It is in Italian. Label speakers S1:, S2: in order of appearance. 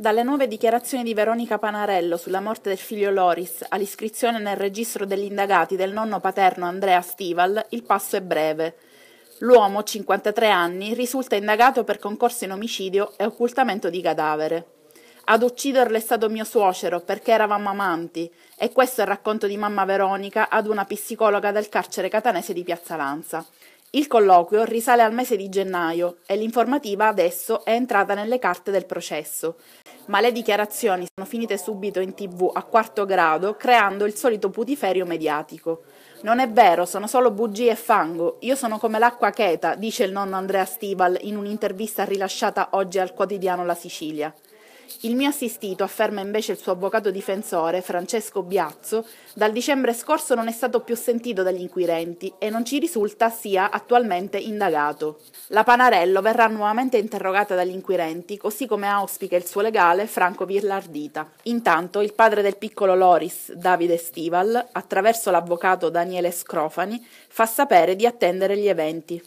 S1: Dalle nuove dichiarazioni di Veronica Panarello sulla morte del figlio Loris all'iscrizione nel registro degli indagati del nonno paterno Andrea Stival, il passo è breve. L'uomo, 53 anni, risulta indagato per concorso in omicidio e occultamento di cadavere. Ad ucciderlo è stato mio suocero perché eravamo amanti e questo è il racconto di mamma Veronica ad una psicologa del carcere catanese di Piazza Lanza. Il colloquio risale al mese di gennaio e l'informativa adesso è entrata nelle carte del processo ma le dichiarazioni sono finite subito in tv a quarto grado, creando il solito putiferio mediatico. Non è vero, sono solo bugie e fango. Io sono come l'acqua cheta, dice il nonno Andrea Stival in un'intervista rilasciata oggi al quotidiano La Sicilia. Il mio assistito, afferma invece il suo avvocato difensore, Francesco Biazzo, dal dicembre scorso non è stato più sentito dagli inquirenti e non ci risulta sia attualmente indagato. La Panarello verrà nuovamente interrogata dagli inquirenti, così come auspica il suo legale Franco Virlardita. Intanto il padre del piccolo Loris, Davide Stival, attraverso l'avvocato Daniele Scrofani, fa sapere di attendere gli eventi.